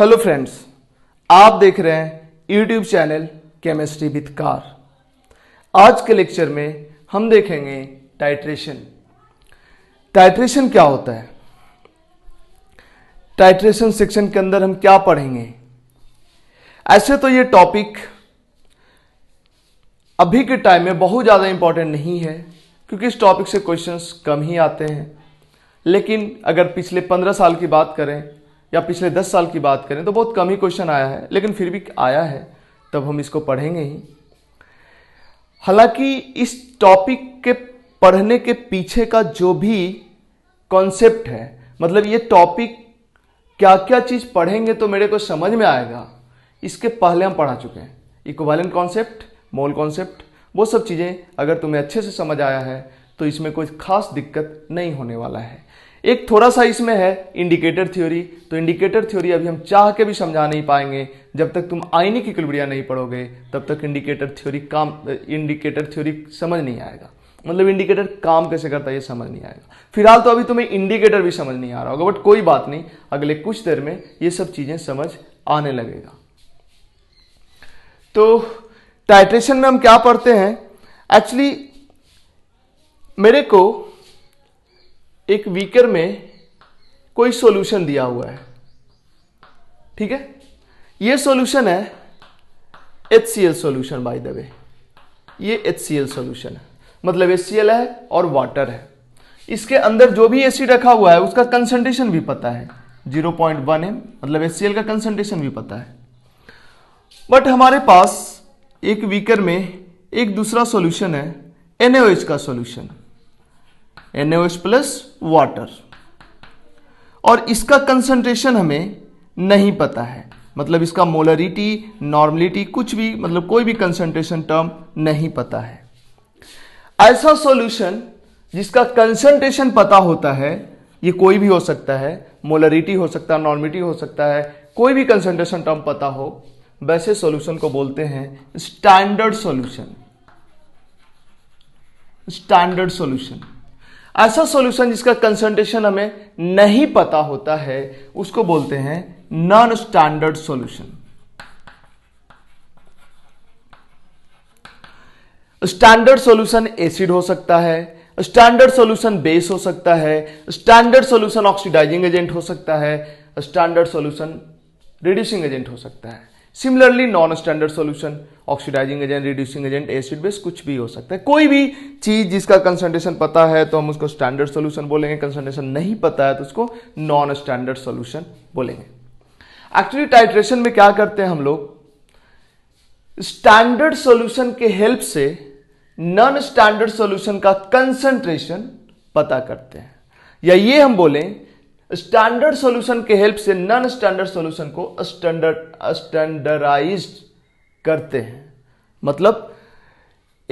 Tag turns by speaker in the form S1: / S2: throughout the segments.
S1: Hello friends आप देख रहे हैं यूट्यूब चैनल केमिस्ट्री विद कार आज के लेक्चर में हम देखेंगे टाइट्रेशन टाइट्रेशन क्या होता है टाइट्रेशन सेक्शन के अंदर हम क्या पढ़ेंगे ऐसे तो ये टॉपिक अभी के टाइम में बहुत ज़्यादा इम्पोर्टेंट नहीं है क्योंकि इस टॉपिक से क्वेश्चंस कम ही आते हैं लेकिन अगर पिछले पंद्रह साल की बात करें या पिछले दस साल की बात करें तो बहुत कम ही क्वेश्चन आया है लेकिन फिर भी आया है तब हम इसको पढ़ेंगे ही हालांकि इस टॉपिक के पढ़ने के पीछे का जो भी कॉन्सेप्ट है मतलब ये टॉपिक क्या क्या चीज पढ़ेंगे तो मेरे को समझ में आएगा इसके पहले हम पढ़ा चुके हैं इक्वालेंट कॉन्सेप्ट मोल कॉन्सेप्ट वो सब चीज़ें अगर तुम्हें अच्छे से समझ आया है तो इसमें कोई खास दिक्कत नहीं होने वाला है एक थोड़ा सा इसमें है इंडिकेटर थ्योरी तो इंडिकेटर थ्योरी अभी हम चाह के भी समझा नहीं पाएंगे जब तक तुम आईनी की कुलबड़िया नहीं पढ़ोगे तब तक इंडिकेटर थ्योरी काम इंडिकेटर थ्योरी समझ नहीं आएगा मतलब इंडिकेटर काम कैसे करता है ये समझ नहीं आएगा फिलहाल तो अभी तुम्हें इंडिकेटर भी समझ नहीं आ रहा होगा बट कोई बात नहीं अगले कुछ देर में ये सब चीजें समझ आने लगेगा तो टाइट्रेशन में हम क्या पढ़ते हैं एक्चुअली मेरे को एक वीकर में कोई सॉल्यूशन दिया हुआ है ठीक है ये सॉल्यूशन है H C L solution by the way ये एच सी एल सोल्यूशन है मतलब एच सी एल है और वाटर है इसके अंदर जो भी एसिड रखा हुआ है उसका कंसनट्रेशन भी पता है 0.1 पॉइंट मतलब एच का कंसेंट्रेशन भी पता है बट हमारे पास एक वीकर में एक दूसरा सॉल्यूशन है एन का सॉल्यूशन NaOH प्लस वाटर और इसका कंसंट्रेशन हमें नहीं पता है मतलब इसका मोलरिटी नॉर्मलिटी कुछ भी मतलब कोई भी कंसंट्रेशन टर्म नहीं पता है ऐसा सॉल्यूशन जिसका कंसंट्रेशन पता होता है ये कोई भी हो सकता है मोलरिटी हो सकता है नॉर्मलिटी हो सकता है कोई भी कंसंट्रेशन टर्म पता हो वैसे सॉल्यूशन को बोलते हैं स्टैंडर्ड सॉल्यूशन स्टैंडर्ड सॉल्यूशन ऐसा सॉल्यूशन जिसका कंसंट्रेशन हमें नहीं पता होता है उसको बोलते हैं non standard solution standard solution acid हो सकता है स्टैंडर्ड सॉल्यूशन बेस हो सकता है स्टैंडर्ड सॉल्यूशन ऑक्सीडाइजिंग एजेंट हो सकता है स्टैंडर्ड सॉल्यूशन रिड्यूसिंग एजेंट हो सकता है similarly non standard solution oxidising agent reducing agent acid base कुछ भी हो सकता है कोई भी चीज जिसका कंसेंट्रेशन पता है तो हम उसको स्टैंडर्ड सोल्यूशन बोलेंगे कंसेंट्रेशन नहीं पता है तो उसको नॉन स्टैंडर्ड सोल्यूशन बोलेंगे एक्चुअली टाइट्रेशन में क्या करते हैं हम लोग स्टैंडर्ड सोल्यूशन के हेल्प से नॉन स्टैंडर्ड सोल्यूशन का कंसंट्रेशन पता करते हैं या ये हम बोलें स्टैंडर्ड सॉल्यूशन के हेल्प से नॉन स्टैंडर्ड सॉल्यूशन को स्टैंडर्ड स्टैंडर्डाइज करते हैं मतलब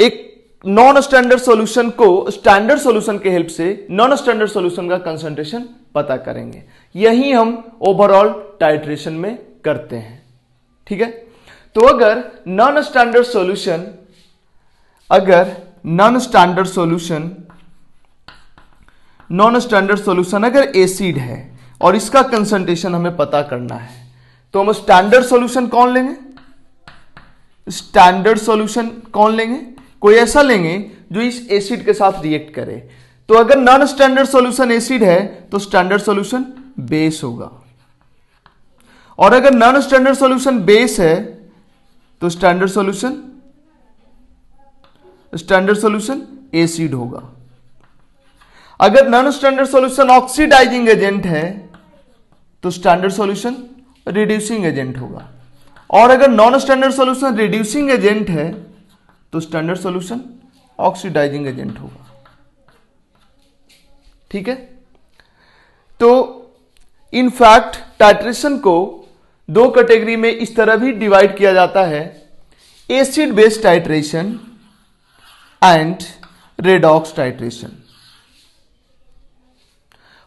S1: एक नॉन स्टैंडर्ड सॉल्यूशन को स्टैंडर्ड सॉल्यूशन के हेल्प से नॉन स्टैंडर्ड सॉल्यूशन का कंसंट्रेशन पता करेंगे यही हम ओवरऑल टाइट्रेशन में करते हैं ठीक है तो अगर नॉन स्टैंडर्ड सॉल्यूशन अगर non standard solution non standard solution अगर एसिड है और इसका कंसंट्रेशन हमें पता करना है तो हम स्टैंडर्ड सॉल्यूशन कौन लेंगे स्टैंडर्ड सॉल्यूशन कौन लेंगे कोई ऐसा लेंगे जो इस एसिड के साथ रिएक्ट करे तो अगर नॉन स्टैंडर्ड सॉल्यूशन एसिड है तो स्टैंडर्ड सॉल्यूशन बेस होगा और अगर नॉन स्टैंडर्ड सॉल्यूशन बेस है तो standard solution standard solution acid होगा अगर non standard solution oxidising agent है तो स्टैंडर्ड सॉल्यूशन रिड्यूसिंग एजेंट होगा और अगर non standard solution reducing agent है तो स्टैंडर्ड सॉल्यूशन ऑक्सीडाइजिंग एजेंट होगा ठीक है तो इनफैक्ट टाइट्रेशन को दो कैटेगरी में इस तरह भी डिवाइड किया जाता है acid based titration and redox titration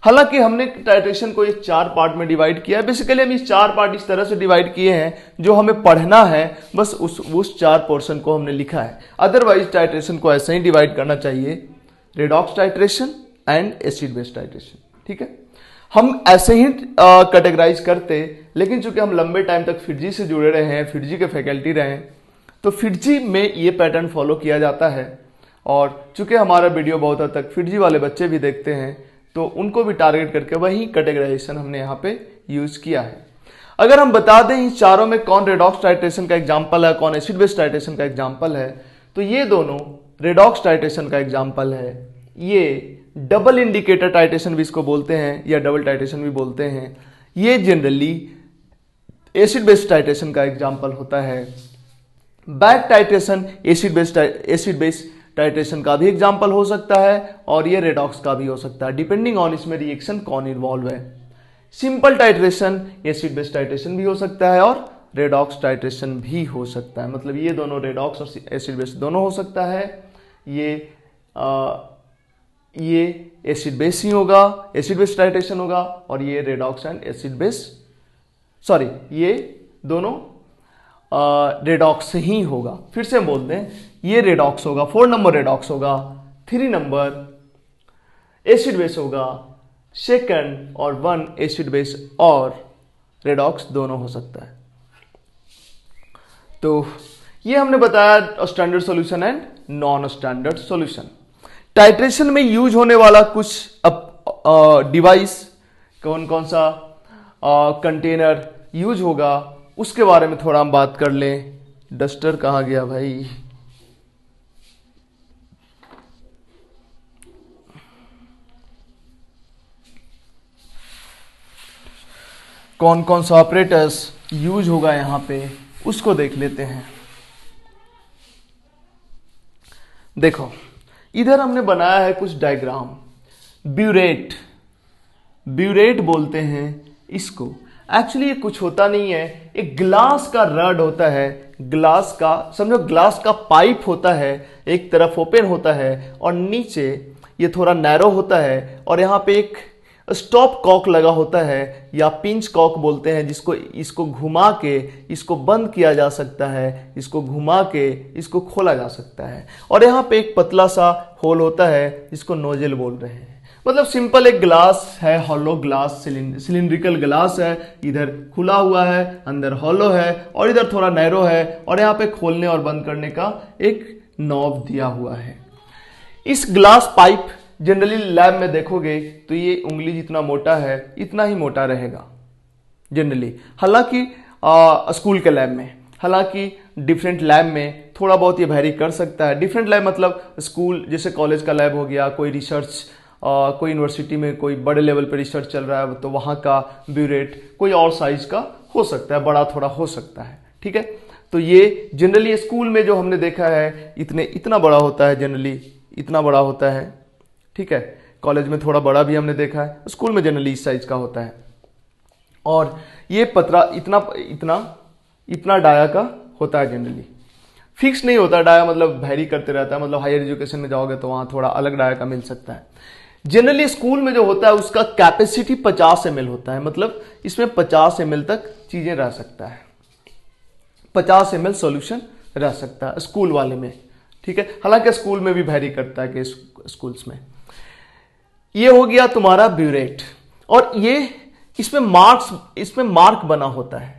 S1: हालांकि हमने टाइट्रेशन को ये चार पार्ट में डिवाइड किया है बेसिकली हम इस चार पार्ट इस तरह से डिवाइड किए हैं जो हमें पढ़ना है बस उस उस चार पोर्शन को हमने लिखा है अदरवाइज टाइट्रेशन को ऐसे ही डिवाइड करना चाहिए redox titration and acid based titration ठीक है हम ऐसे ही कैटेगराइज करते लेकिन चूंकि हम लंबे टाइम तक फिरजी से जुड़े रहे हैं फिरजी के फैकल्टी रहे हैं तो फिरजी में ये पैटर्न फॉलो किया जाता है और चूंकि हमारा वीडियो बहुत हद तक फिरजी वाले बच्चे भी देखते हैं तो उनको भी टारगेट करके वही कैटेगराइजेशन हमने यहाँ पे यूज किया है अगर हम बता दें इन चारों में कौन रेडॉक्स टाइट्रेशन का एग्जाम्पल है कौन एसिड बेस्ट टाइट्रेशन का एग्जाम्पल है तो ये दोनों रेडॉक्स टाइट्रेशन का एग्जाम्पल है ये डबल इंडिकेटर टाइट्रेशन भी इसको बोलते हैं या डबल टाइट्रेशन भी बोलते हैं ये जनरली एसिड बेस्ड टाइट्रेशन का एग्जाम्पल होता है back titration acid based acid based titration का भी एग्जाम्पल हो सकता है और ये रेडॉक्स का भी हो सकता है डिपेंडिंग ऑन इसमें रिएक्शन कौन इन्वॉल्व है simple titration acid base titration भी हो सकता है और रेडॉक्स टाइट्रेशन भी हो सकता है मतलब ये दोनों रेडॉक्स और एसिड बेस दोनों हो सकता है ये आ, ये एसिड बेस ही होगा एसिड बेस टाइट्रेशन होगा और ये redox and acid base sorry ये दोनों रेडॉक्स ही होगा फिर से हम बोल दें ये रेडॉक्स होगा फोर नंबर रेडॉक्स होगा थ्री नंबर एसिड बेस होगा सेकंड और वन एसिड बेस और रेडॉक्स दोनों हो सकता है तो ये हमने बताया standard solution and non standard solution titration में यूज होने वाला कुछ डिवाइस कौन कौन सा कंटेनर यूज होगा उसके बारे में थोड़ा हम बात कर लें डस्टर कहाँ गया भाई कौन कौन सा ऑपरेटर्स यूज होगा यहाँ पे उसको देख लेते हैं देखो इधर हमने बनाया है कुछ डायग्राम ब्यूरेट ब्यूरेट बोलते हैं इसको एक्चुअली ये कुछ होता नहीं है एक ग्लास का रड होता है ग्लास का समझो ग्लास का पाइप होता है एक तरफ ओपन होता है और नीचे ये थोड़ा नैरो होता है और यहाँ पे एक स्टॉप कॉक लगा होता है या पिंच कॉक बोलते हैं जिसको इसको घुमा के इसको बंद किया जा सकता है इसको घुमा के इसको खोला जा सकता है और यहाँ पे एक पतला सा होल होता है जिसको नोजल बोल रहे हैं मतलब सिंपल एक ग्लास है हॉलो ग्लास सिलिंड्रिकल ग्लास है इधर खुला हुआ है अंदर हॉलो है और इधर थोड़ा नैरो है और यहाँ पे खोलने और बंद करने का एक नॉब दिया हुआ है इस ग्लास पाइप जनरली लैब में देखोगे तो ये उंगली जितना मोटा है इतना ही मोटा रहेगा जनरली हालांकि स्कूल के लैब में हालांकि डिफरेंट लैब में थोड़ा बहुत ये भैरी कर सकता है डिफरेंट लैब मतलब स्कूल जैसे कॉलेज का लैब हो गया कोई रिसर्च आ, कोई यूनिवर्सिटी में कोई बड़े लेवल पर रिसर्च चल रहा है तो वहाँ का ब्यूरेट कोई और साइज का हो सकता है बड़ा थोड़ा हो सकता है ठीक है तो ये जनरली स्कूल में जो हमने देखा है इतने इतना बड़ा होता है जनरली इतना बड़ा होता है ठीक है कॉलेज में थोड़ा बड़ा भी हमने देखा है स्कूल में जनरली इस साइज का होता है और ये पतरा इतना इतना इतना डाया का होता है जनरली फिक्स नहीं होता डाया मतलब भैरी करते रहता है मतलब हायर एजुकेशन में जाओगे तो वहाँ थोड़ा अलग डाया का मिल सकता है जनरली स्कूल में जो होता है उसका कैपेसिटी 50 एम होता है मतलब इसमें 50 एम तक चीज़ें रह सकता है 50 एम सॉल्यूशन रह सकता है स्कूल वाले में ठीक है हालांकि स्कूल में भी भैरी करता है कि स्कूल्स में ये हो गया तुम्हारा ब्यूरेट और ये इसमें मार्क्स इसमें मार्क बना होता है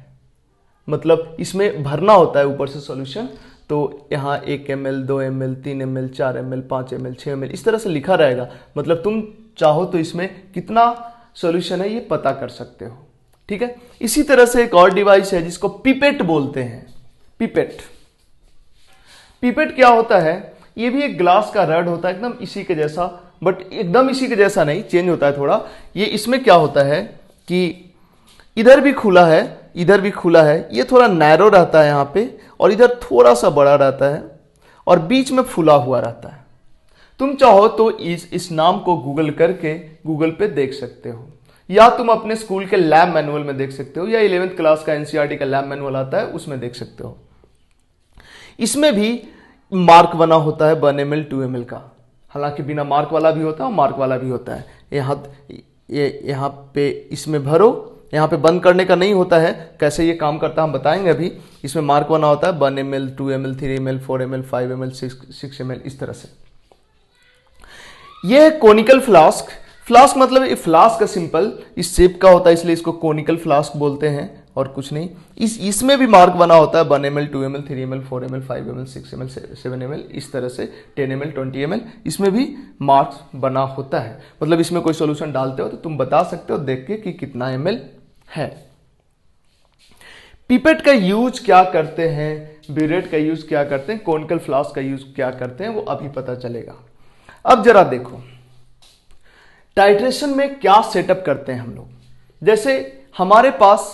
S1: मतलब इसमें भरना होता है ऊपर से सॉल्यूशन तो यहाँ एक एम एल दो एम एल तीन एम एल चार एम एल पाँच एम एल छः एम एल इस तरह से लिखा रहेगा मतलब तुम चाहो तो इसमें कितना सॉल्यूशन है ये पता कर सकते हो ठीक है इसी तरह से एक और डिवाइस है जिसको पिपेट बोलते हैं पिपेट पिपेट क्या होता है ये भी एक ग्लास का रड होता है एकदम इसी के जैसा बट एकदम इसी के जैसा नहीं चेंज होता है थोड़ा ये इसमें क्या होता है कि इधर भी खुला है इधर भी खुला है ये थोड़ा नैरो रहता है यहाँ पे और इधर थोड़ा सा बड़ा रहता है और बीच में फुला हुआ रहता है तुम चाहो तो इस इस नाम को गूगल करके गूगल पे देख सकते हो या तुम अपने स्कूल के लैब मैनुअल में देख सकते हो या इलेवेंथ क्लास का एनसीआरटी e का लैब मैनुअल आता है उसमें देख सकते हो इसमें भी मार्क बना होता है one M L two M L का हालांकि बिना मार्क वाला भी होता है और मार्क वाला भी होता है यहाँ ये यहाँ पे इसमें भरो यहाँ पे बंद करने का नहीं होता है कैसे ये काम करता है हम बताएंगे अभी इसमें मार्क बना होता है one M L two M L three M L four M L five M L six six M L इस तरह से ये कोनिकल फ्लास्क फ्लास्क मतलब ये फ्लास्क सिंपल इस शेप का होता है इसलिए इसको कोनिकल फ्लास्क बोलते हैं और कुछ नहीं इस इसमें भी मार्क बना होता है one M L two M L three M L four M L five M L six M L seven M L इस तरह से ten M L twenty M L इसमें भी मार्क्स बना होता है मतलब इसमें कोई सोल्यूशन डालते हो तो तुम बता सकते हो देख के कि कितना एम एल है पिपेट का यूज क्या करते हैं ब्यूरेट का यूज क्या करते हैं कोनिकल फ्लास्क का यूज क्या करते हैं वो अभी पता चलेगा अब जरा देखो टाइट्रेशन में क्या सेटअप करते हैं हम लोग जैसे हमारे पास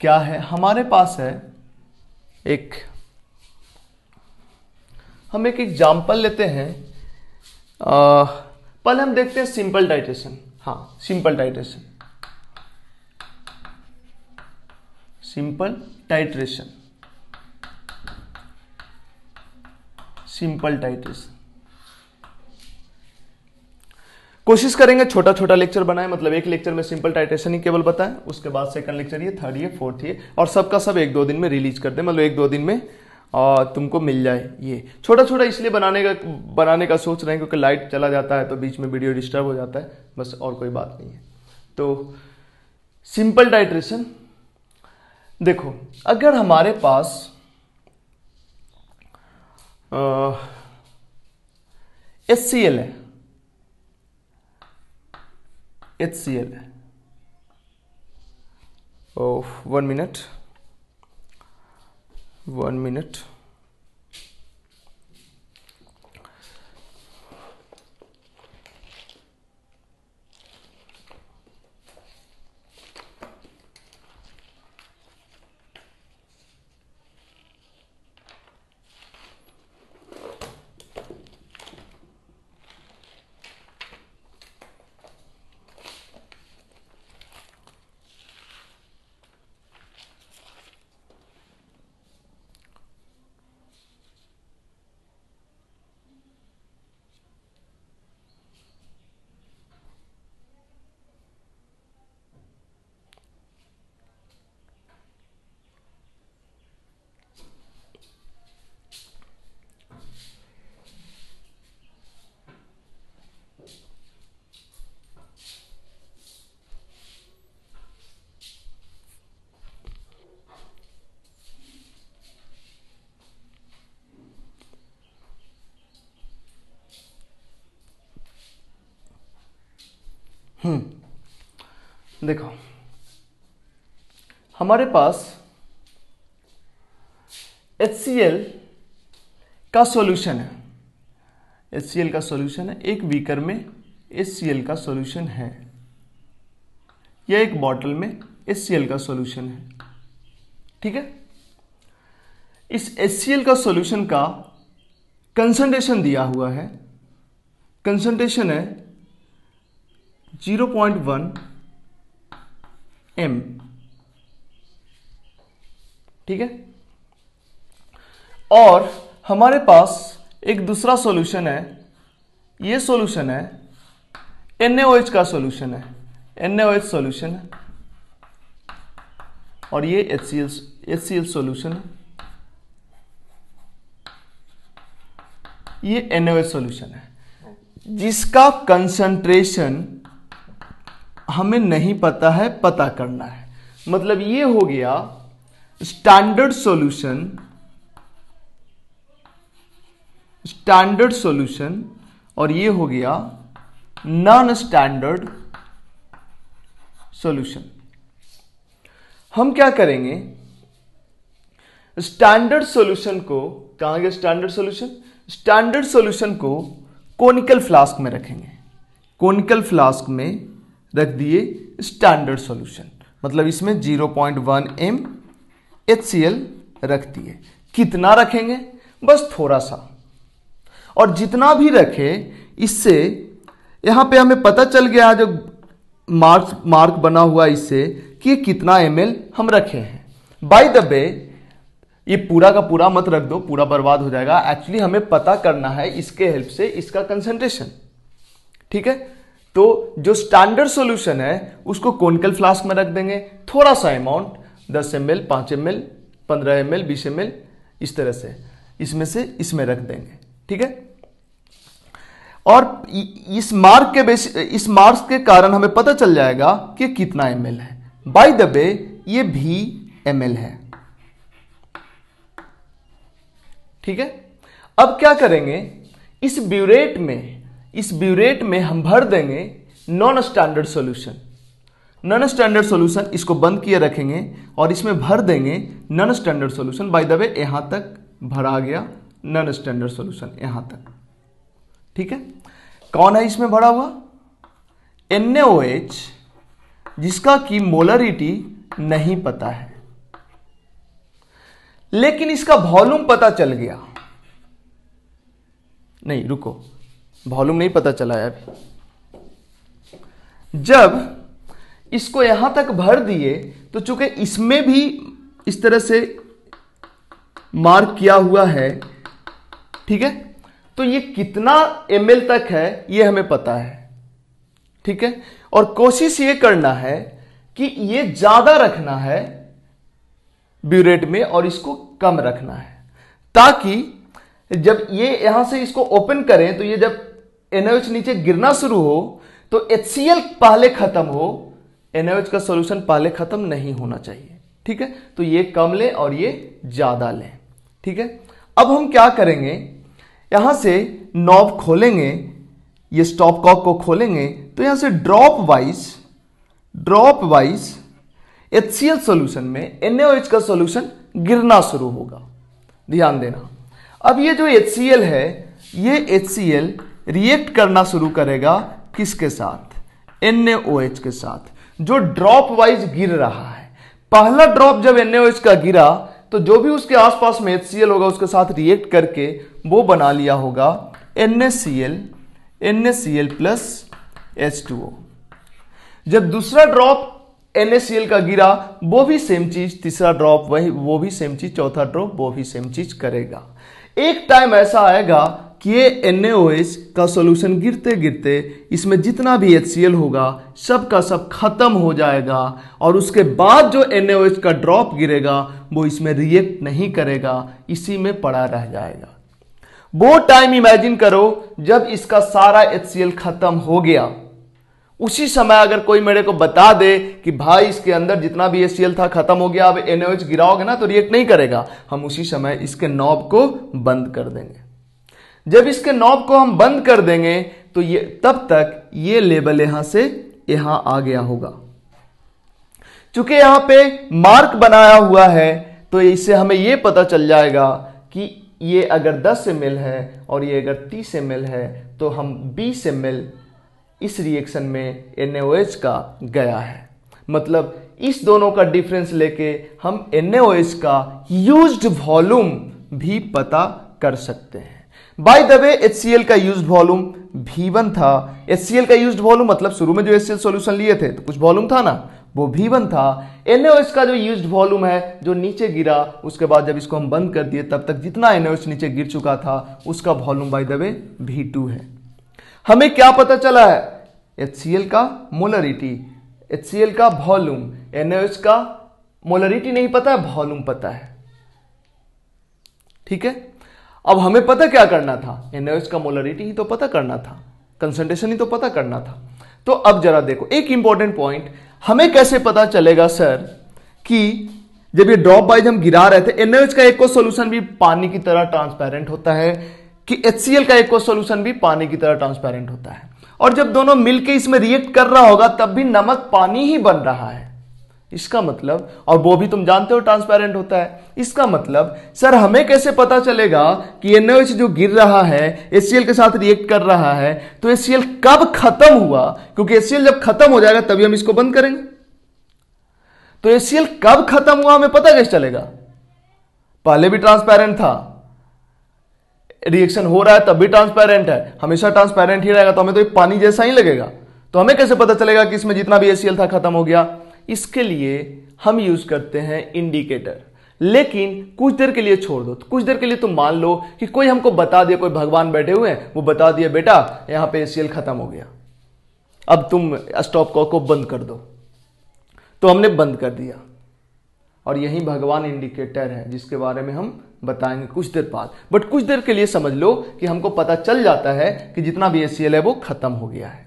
S1: क्या है हमारे पास है एक हम एक एग्जाम्पल लेते हैं पहले हम देखते हैं सिंपल डाइटेशन हाँ simple titration simple titration simple titration कोशिश करेंगे छोटा छोटा लेक्चर बनाए मतलब एक लेक्चर में सिंपल टाइटेशन ही केवल बताएं उसके बाद सेकंड लेक्चर ये थर्ड ये फोर्थ ये और सबका सब एक दो दिन में रिलीज कर दे मतलब एक दो दिन में आ, तुमको मिल जाए ये छोटा छोटा इसलिए बनाने का बनाने का सोच रहे हैं क्योंकि लाइट चला जाता है तो बीच में वीडियो डिस्टर्ब हो जाता है बस और कोई बात नहीं है तो सिंपल टाइट्रेशन देखो अगर हमारे पास एस सी एल है HCl. Oh, one minute. One minute. देखो हमारे पास HCl का सॉल्यूशन है HCl का सॉल्यूशन है एक बीकर में एल का सॉल्यूशन है या एक बॉटल में एल का सॉल्यूशन है ठीक है इस एल का सॉल्यूशन का कंसंट्रेशन दिया हुआ है कंसंट्रेशन है 0.1 एम ठीक है और हमारे पास एक दूसरा सॉल्यूशन है ये सॉल्यूशन है एन का सॉल्यूशन है एन सॉल्यूशन है और ये H C L H solution है ये एन सॉल्यूशन है जिसका कंसंट्रेशन हमें नहीं पता है पता करना है मतलब ये हो गया स्टैंडर्ड सॉल्यूशन स्टैंडर्ड सॉल्यूशन और ये हो गया नॉन स्टैंडर्ड सॉल्यूशन हम क्या करेंगे स्टैंडर्ड सॉल्यूशन को कहा गया स्टैंडर्ड सॉल्यूशन स्टैंडर्ड सॉल्यूशन को कोनिकल फ्लास्क में रखेंगे कोनिकल फ्लास्क में रख दिए स्टैंडर्ड सॉल्यूशन मतलब इसमें 0.1 point one M H C L रख दिए कितना रखेंगे बस थोड़ा सा और जितना भी रखे इससे यहां पे हमें पता चल गया जो मार्क मार्क बना हुआ इससे कि कितना एम हम रखे हैं बाई द वे ये पूरा का पूरा मत रख दो पूरा बर्बाद हो जाएगा एक्चुअली हमें पता करना है इसके हेल्प से इसका कंसेंट्रेशन ठीक है तो जो स्टैंडर्ड सॉल्यूशन है उसको कोनकल फ्लास्क में रख देंगे थोड़ा सा अमाउंट दस एम एल पाँच एम एल पंद्रह एम एल बीस एम एल इस तरह से इसमें से इसमें रख देंगे ठीक है और इस मार्क के बेस इस मार्क के कारण हमें पता चल जाएगा कि कितना एम है बाय द वे ये भी एम है ठीक है अब क्या करेंगे इस ब्यूरेट में इस ब्यूरेट में हम भर देंगे non standard solution non standard solution इसको बंद किए रखेंगे और इसमें भर देंगे non standard solution by the way यहां तक भरा गया नॉन स्टैंडर्ड सॉल्यूशन यहां तक ठीक है कौन है इसमें भरा हुआ एन जिसका की मोलरिटी नहीं पता है लेकिन इसका वॉल्यूम पता चल गया नहीं रुको वॉल्यूम नहीं पता चला है अभी जब इसको यहां तक भर दिए तो चूंकि इसमें भी इस तरह से मार्क किया हुआ है ठीक है तो ये कितना एम तक है ये हमें पता है ठीक है और कोशिश ये करना है कि ये ज्यादा रखना है ब्यूरेट में और इसको कम रखना है ताकि जब ये यहां से इसको ओपन करें तो ये जब एनएच नीचे गिरना शुरू हो तो एच पहले खत्म हो एनएच का सोल्यूशन पहले खत्म नहीं होना चाहिए ठीक है तो ये कम लें और ये ज्यादा लें ठीक है अब हम क्या करेंगे यहां से नॉब खोलेंगे ये स्टॉप कॉक को खोलेंगे तो यहां से drop wise drop wise H solution में एनएच का सॉल्यूशन गिरना शुरू होगा ध्यान देना अब ये जो एच है ये एच रिएक्ट करना शुरू करेगा किसके साथ एन के साथ जो ड्रॉप वाइज गिर रहा है पहला ड्रॉप जब एन का गिरा तो जो भी उसके आसपास में एच होगा उसके साथ रिएक्ट करके वो बना लिया होगा N L plus H two O जब दूसरा ड्रॉप एन सी एल का गिरा वो भी सेम चीज तीसरा ड्रॉप वही वो भी सेम चीज चौथा ड्रॉप वो भी सेम चीज करेगा एक टाइम ऐसा आएगा के एन का सोल्यूशन गिरते गिरते इसमें जितना भी एच होगा सब का सब खत्म हो जाएगा और उसके बाद जो एन का ड्रॉप गिरेगा वो इसमें रिएक्ट नहीं करेगा इसी में पड़ा रह जाएगा वो टाइम इमेजिन करो जब इसका सारा एच खत्म हो गया उसी समय अगर कोई मेरे को बता दे कि भाई इसके अंदर जितना भी एच था खत्म हो गया अब एन गिराओगे ना तो रिएक्ट नहीं करेगा हम उसी समय इसके नॉब को बंद कर देंगे जब इसके नॉब को हम बंद कर देंगे तो ये तब तक ये लेबल यहां से यहां आ गया होगा चूंकि यहां पे मार्क बनाया हुआ है तो इससे हमें यह पता चल जाएगा कि ये अगर 10 एम है और ये अगर 30 एम है तो हम 20 एम इस रिएक्शन में एन का गया है मतलब इस दोनों का डिफरेंस लेके हम एन का यूज्ड वॉल्यूम भी पता कर सकते हैं बाय द वे एच का यूज वॉल्यूम भी वन था एच का यूज वॉल्यूम मतलब शुरू में जो एचसीएल सॉल्यूशन लिए थे तो कुछ वॉल्यूम था ना वो भी वन था एनएओएस का जो यूज वॉल्यूम है जो नीचे गिरा उसके बाद जब इसको हम बंद कर दिए तब तक जितना एनएओएस नीचे गिर चुका था उसका वॉल्यूम बाय द वे भी टू है हमें क्या पता चला है एल का मोलरिटी एल का वॉल्यूम एनएओएस का मोलरिटी नहीं पता है वॉल्यूम पता है ठीक है अब हमें पता क्या करना था एनएस का मोलरिटी ही तो पता करना था कंसंट्रेशन ही तो पता करना था तो अब जरा देखो एक इंपॉर्टेंट पॉइंट हमें कैसे पता चलेगा सर कि जब ये ड्रॉप वाइज हम गिरा रहे थे एनएच का एक सोल्यूशन भी पानी की तरह ट्रांसपेरेंट होता है कि एच का एक सोल्यूशन भी पानी की तरह ट्रांसपेरेंट होता है और जब दोनों मिलके इसमें रिएक्ट कर रहा होगा तब भी नमक पानी ही बन रहा है इसका मतलब और वो भी तुम जानते हो ट्रांसपेरेंट होता है इसका मतलब सर हमें कैसे पता चलेगा कि एनओएच जो गिर रहा है एचसीएल के साथ रिएक्ट कर रहा है तो एचसीएल कब खत्म हुआ क्योंकि एचसीएल जब खत्म हो जाएगा तभी हम इसको बंद करेंगे तो एचसीएल कब खत्म हुआ हमें पता कैसे चलेगा पहले भी ट्रांसपेरेंट था रिएक्शन हो रहा है तब भी ट्रांसपेरेंट है हमेशा ट्रांसपेरेंट ही रहेगा तो हमें तो पानी जैसा ही लगेगा तो हमें कैसे पता चलेगा कि इसमें जितना भी एसीएल था खत्म हो गया इसके लिए हम यूज करते हैं इंडिकेटर लेकिन कुछ देर के लिए छोड़ दो तो कुछ देर के लिए तुम तो मान लो कि कोई हमको बता दिया कोई भगवान बैठे हुए हैं वो बता दिया बेटा यहां पे एसीएल खत्म हो गया अब तुम स्टॉप कॉक को बंद कर दो तो हमने बंद कर दिया और यही भगवान इंडिकेटर है जिसके बारे में हम बताएंगे कुछ देर बाद बट कुछ देर के लिए समझ लो कि हमको पता चल जाता है कि जितना भी एसीएल है वो खत्म हो गया है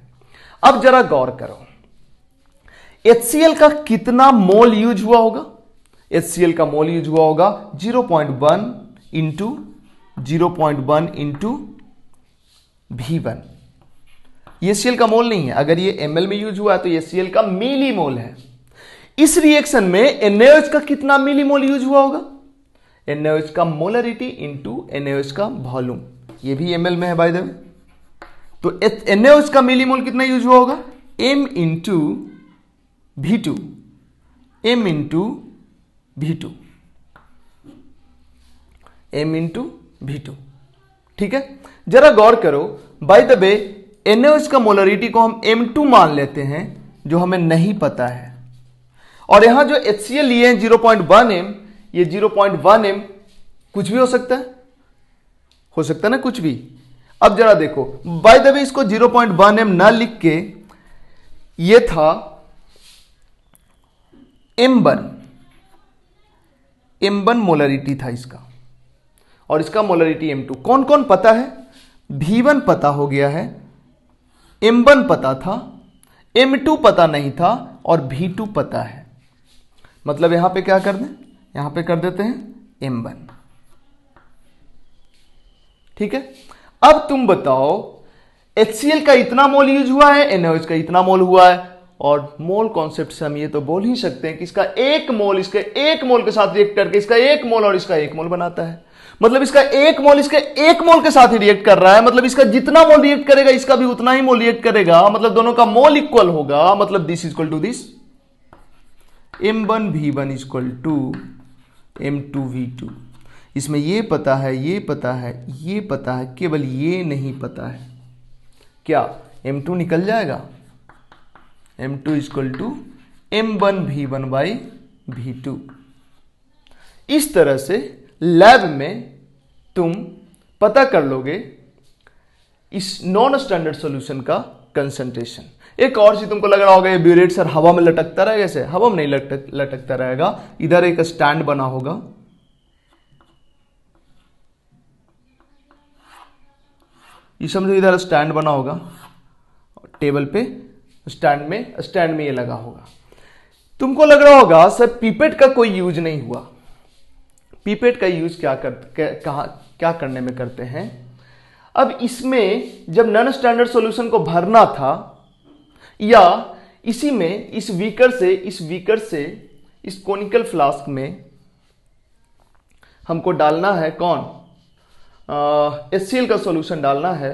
S1: अब जरा गौर करो एचसीएल का कितना मोल यूज हुआ होगा एचसीएल का मोल यूज हुआ होगा 0.1 point one into zero point one का मोल नहीं है अगर ये एम में यूज हुआ है तो एचसीएल का मिली मोल है इस रिएक्शन में एनएच का कितना मिली मोल यूज हुआ होगा एनएच का मोलरिटी इंटू एनएच का वॉल्यूम ये भी एम में है बाय द वे तो एनएच का मिली मोल कितना यूज हुआ होगा M into V two M into V two M into V two ठीक है जरा गौर करो बाय द वे एन का मोलरिटी को हम एम टू मान लेते हैं जो हमें नहीं पता है और यहां जो एच सी एल लिए हैं जीरो पॉइंट वन एम ये जीरो पॉइंट वन एम कुछ भी हो सकता है हो सकता है ना कुछ भी अब जरा देखो बाय द वे इसको जीरो पॉइंट वन एम ना लिख के ये था एम एम्बन एम मोलरिटी था इसका और इसका मोलरिटी एम टू कौन कौन पता है भी वन पता हो गया है एम वन पता था एम टू पता नहीं था और भी टू पता है मतलब यहां पे क्या कर दें यहां पे कर देते हैं एम वन ठीक है अब तुम बताओ एच का इतना मोल यूज हुआ है एनओएच का इतना मोल हुआ है और मोल कॉन्सेप्ट से हम ये तो बोल ही सकते हैं कि इसका एक मोल इसके एक मोल के साथ रिएक्ट करके इसका एक मोल और इसका एक मोल बनाता है मतलब इसका एक मोल इसके एक मोल के साथ ही रिएक्ट कर रहा है मतलब इसका जितना मोल रिएक्ट करेगा इसका भी उतना ही मोल रिएक्ट करेगा मतलब दोनों का मोल इक्वल होगा मतलब this equal to this M one V one equal to M two V two इसमें ये पता है ये पता है ये पता है केवल ये नहीं पता है क्या एम टू निकल जाएगा M two equal to M one V one by V two इस तरह से लैब में तुम पता कर लोगे इस नॉन स्टैंडर्ड सॉल्यूशन का कंसंट्रेशन एक और चीज तुमको लग रहा होगा ये ब्यूरेट सर हवा में लटकता रहेगा ऐसे हवा में नहीं लटक लटकता रहेगा इधर एक स्टैंड बना होगा ये समझो इधर स्टैंड बना होगा टेबल पे स्टैंड में स्टैंड में ये लगा होगा तुमको लग रहा होगा सर पीपेट का कोई यूज नहीं हुआ पीपेट का यूज क्या कर कहा क्या करने में करते हैं अब इसमें जब नन स्टैंडर्ड सॉल्यूशन को भरना था या इसी में इस वीकर से इस वीकर से इस कॉनिकल फ्लास्क में हमको डालना है कौन एस का सॉल्यूशन डालना है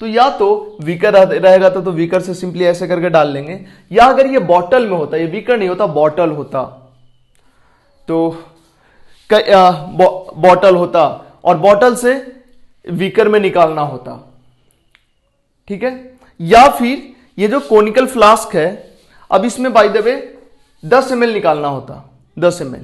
S1: तो या तो वीकर रहेगा तो, तो वीकर से सिंपली ऐसे करके डाल लेंगे या अगर ये बॉटल में होता ये वीकर नहीं होता बॉटल होता तो बॉटल होता और बॉटल से वीकर में निकालना होता ठीक है या फिर ये जो कोनिकल फ्लास्क है अब इसमें बाई द वे दस एम निकालना होता दस एम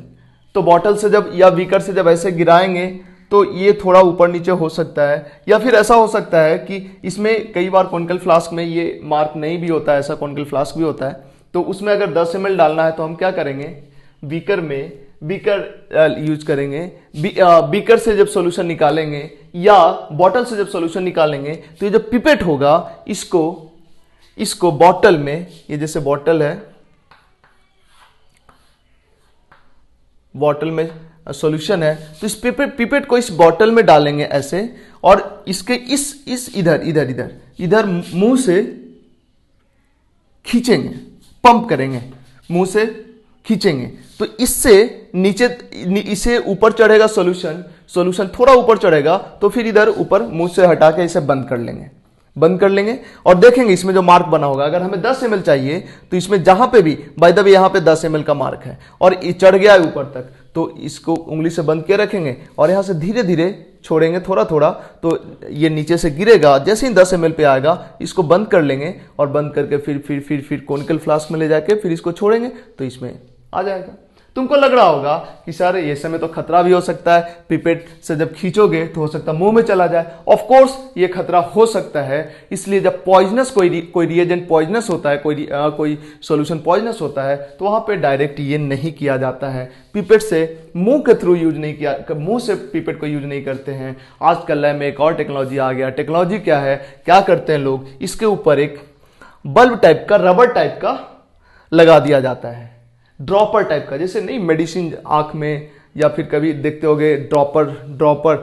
S1: तो बॉटल से जब या वीकर से जब ऐसे गिराएंगे तो ये थोड़ा ऊपर नीचे हो सकता है या फिर ऐसा हो सकता है कि इसमें कई बार कॉन्कल फ्लास्क में ये मार्क नहीं भी होता है ऐसा कॉन्कल फ्लास्क भी होता है तो उसमें अगर 10 एम डालना है तो हम क्या करेंगे बीकर में बीकर यूज करेंगे बी, आ, बीकर से जब सॉल्यूशन निकालेंगे या बॉटल से जब सॉल्यूशन निकालेंगे तो ये जो पिपेट होगा इसको इसको बॉटल में ये जैसे बॉटल है बॉटल में सॉल्यूशन है तो इस पिपेट पिपेट को इस बॉटल में डालेंगे ऐसे और इसके इस इस इधर इधर इधर इधर मुंह से खींचेंगे पंप करेंगे मुंह से खींचेंगे तो इससे नीचे इसे ऊपर चढ़ेगा सॉल्यूशन सॉल्यूशन थोड़ा ऊपर चढ़ेगा तो फिर इधर ऊपर मुंह से हटा के इसे बंद कर लेंगे बंद कर लेंगे और देखेंगे इसमें जो मार्क बना होगा अगर हमें 10 एम चाहिए तो इसमें जहां पे भी बाय द वे यहां पे 10 एम का मार्क है और चढ़ गया है ऊपर तक तो इसको उंगली से बंद के रखेंगे और यहाँ से धीरे धीरे छोड़ेंगे थोड़ा थोड़ा तो ये नीचे से गिरेगा जैसे ही दस एम पे आएगा इसको बंद कर लेंगे और बंद करके फिर फिर फिर फिर कॉनिकल फ्लास्क में ले जाके फिर इसको छोड़ेंगे तो इसमें आ जाएगा तुमको लग रहा होगा कि सर ये समय तो खतरा भी हो सकता है पिपेट से जब खींचोगे तो हो सकता है मुंह में चला जाए ऑफ कोर्स ये खतरा हो सकता है इसलिए जब पॉइजनस कोई कोई रिएजेंट पॉइजनस होता है कोई आ, कोई सॉल्यूशन पॉइजनस होता है तो वहां पे डायरेक्ट ये नहीं किया जाता है पिपेट से मुंह के थ्रू यूज नहीं किया मुंह से पिपेट को यूज नहीं करते हैं आजकल लैब में एक और टेक्नोलॉजी आ गया टेक्नोलॉजी क्या है क्या करते हैं लोग इसके ऊपर एक बल्ब टाइप का रबर टाइप का लगा दिया जाता है ड्रॉपर टाइप का जैसे नहीं मेडिसिन आँख में या फिर कभी देखते हो ड्रॉपर ड्रॉपर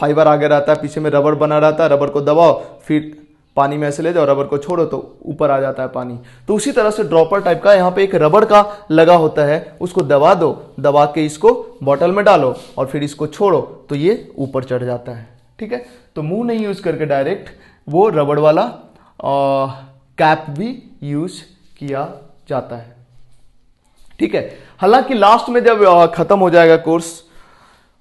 S1: फाइबर आगे रहता है पीछे में रबर बना रहता है रबर को दबाओ फिर पानी में ऐसे ले जाओ रबर को छोड़ो तो ऊपर आ जाता है पानी तो उसी तरह से ड्रॉपर टाइप का यहाँ पे एक रबर का लगा होता है उसको दबा दो दबा के इसको बॉटल में डालो और फिर इसको छोड़ो तो ये ऊपर चढ़ जाता है ठीक है तो मुंह नहीं यूज़ करके डायरेक्ट वो रबड़ वाला कैप भी यूज़ किया जाता है ठीक है हालांकि लास्ट में जब खत्म हो जाएगा कोर्स